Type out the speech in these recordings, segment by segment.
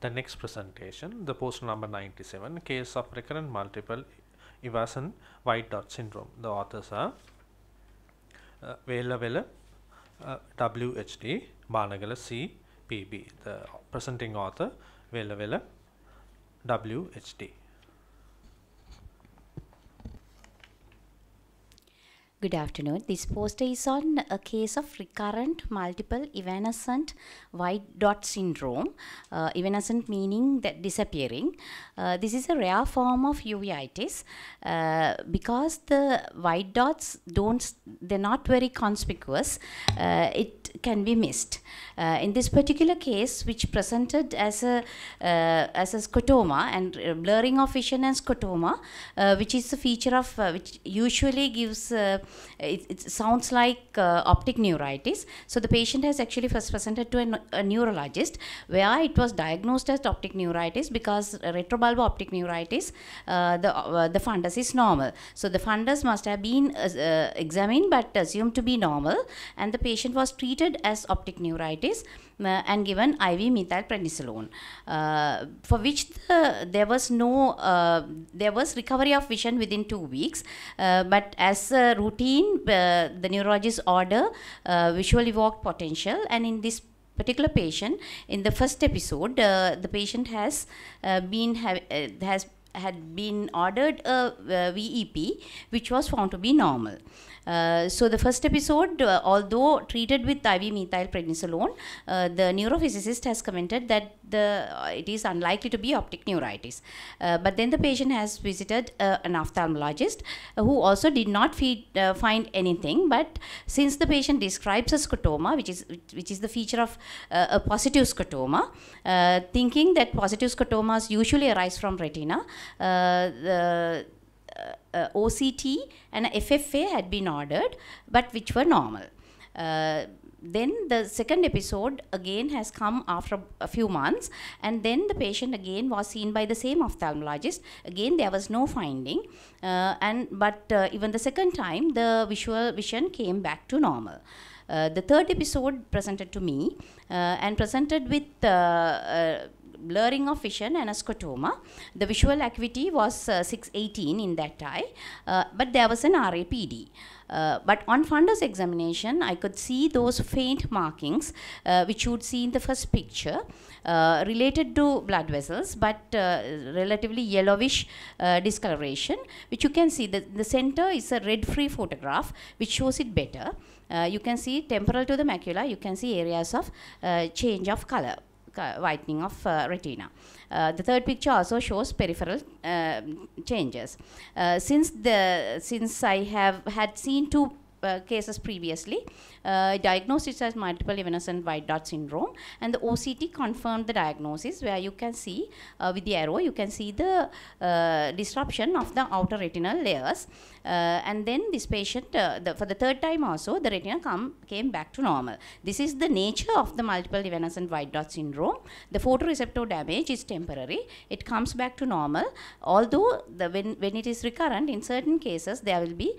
The next presentation, the poster number 97, case of recurrent multiple evasion white dot syndrome. The authors are uh, Vela Vela uh, WHD, Banagala C P B. The presenting author Vela Vela WHD. Good afternoon. This poster is on a case of recurrent multiple evanescent white dot syndrome. Uh, evanescent meaning that disappearing. Uh, this is a rare form of uveitis uh, because the white dots don't they're not very conspicuous. Uh, it can be missed. Uh, in this particular case, which presented as a uh, as a scotoma and uh, blurring of vision and scotoma, uh, which is a feature of which usually gives it, it, sounds like optic neuritis. So the patient has actually first presented to a, a neurologist where it was diagnosed as optic neuritis because retrobulbar optic neuritis, the the fundus is normal. So the fundus must have been examined but assumed to be normal, and the patient was treated as optic neuritis uh, and given IV methylprednisolone, uh, for which the, there was no uh, there was recovery of vision within two weeks. but as a routine, the neurologist order visual evoked potential, and in this particular patient in the first episode uh, the patient has uh, been have, uh, has had been ordered a, uh, VEP, which was found to be normal. Uh, so the first episode, uh, although treated with IV methyl uh, the neurophysicist has commented that the uh, it is unlikely to be optic neuritis. Uh, but then the patient has visited uh, an ophthalmologist who also did not feed, find anything. But since the patient describes a scotoma, which is which is the feature of a positive scotoma, thinking that positive scotomas usually arise from retina, the uh, OCT and FFA had been ordered, but which were normal. Uh, then the second episode again has come after a few months and then the patient again was seen by the same ophthalmologist again there was no finding uh, and but uh, even the second time the visual vision came back to normal uh, the third episode presented to me uh, and presented with uh, uh, blurring of vision, and a scotoma. The visual acuity was uh, 618 in that eye, uh, but there was an RAPD. Uh, but on fundus examination, I could see those faint markings uh, which you would see in the first picture uh, related to blood vessels, but uh, relatively yellowish discoloration, which you can see. The, the center is a red-free photograph, which shows it better. you can see temporal to the macula, you can see areas of change of color whitening of uh, retina. Uh, the third picture also shows peripheral uh, changes. since the since I have had seen two uh, cases previously, uh, diagnosed as multiple evanescent white dot syndrome, and the OCT confirmed the diagnosis where you can see uh, with the arrow, you can see the uh, disruption of the outer retinal layers. Uh, and then this patient, the, for the third time also, the retina come, came back to normal. This is the nature of the multiple evanescent white dot syndrome. The photoreceptor damage is temporary. It comes back to normal, although the, when, when it is recurrent, in certain cases, there will be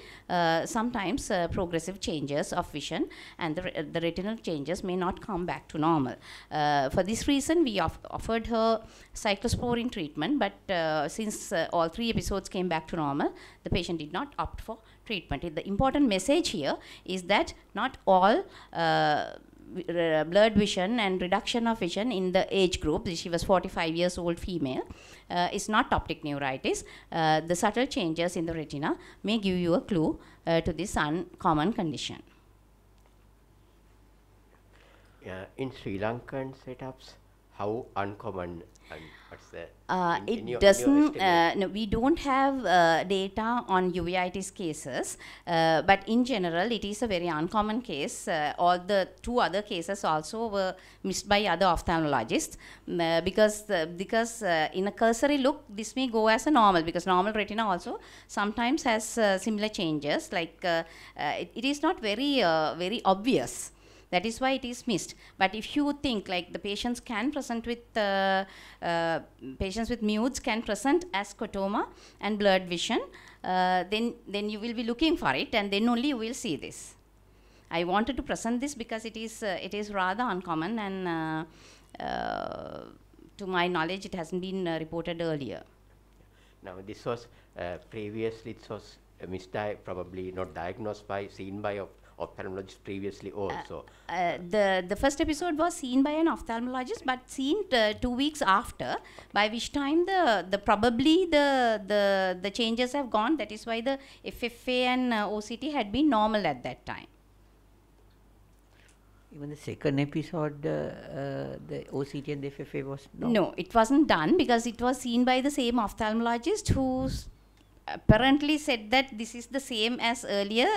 sometimes progressive changes of vision and the, re the retinal changes may not come back to normal. Uh, for this reason, we off offered her cyclosporin treatment, but uh, since uh, all three episodes came back to normal, the patient did not opt for treatment. The important message here is that not all uh, blurred vision and reduction of vision in the age group, she was 45 years old female, uh, is not optic neuritis. Uh, the subtle changes in the retina may give you a clue uh, to this uncommon condition. Yeah, in Sri Lankan setups, how uncommon and what's that? Uh, in, it in your, doesn't, uh, no, we don't have uh, data on uveitis cases, uh, but in general, it is a very uncommon case. Uh, all the two other cases also were missed by other ophthalmologists mm, uh, because, because in a cursory look, this may go as a normal because normal retina also sometimes has similar changes. Like it, it is not very, very obvious. That is why it is missed. But if you think like the patients can present with, uh, uh, patients with mutes can present as scotoma and blurred vision, uh, then, then you will be looking for it and then only you will see this. I wanted to present this because it is, uh, it is rather uncommon and uh, uh, to my knowledge it hasn't been reported earlier. Now this was previously it was misdi probably not diagnosed by, seen by, ophthalmologist previously uh, also. Uh, uh, the, the first episode was seen by an ophthalmologist but seen two weeks after by which time the, the probably the, the, the changes have gone that is why the FFA and uh, OCT had been normal at that time. Even the second episode, uh, uh, the OCT and the FFA was no. No, it wasn't done because it was seen by the same ophthalmologist whose apparently said that this is the same as earlier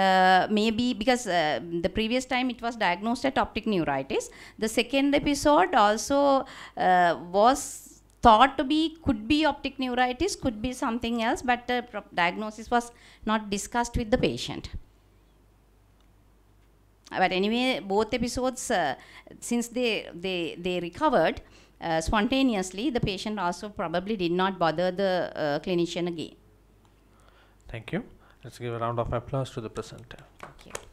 uh, maybe because uh, the previous time it was diagnosed at optic neuritis the second episode also uh, was thought to be could be optic neuritis could be something else but the diagnosis was not discussed with the patient but anyway both episodes uh, since they they they recovered uh, spontaneously, the patient also probably did not bother the uh, clinician again. Thank you. Let's give a round of applause to the presenter. Thank you.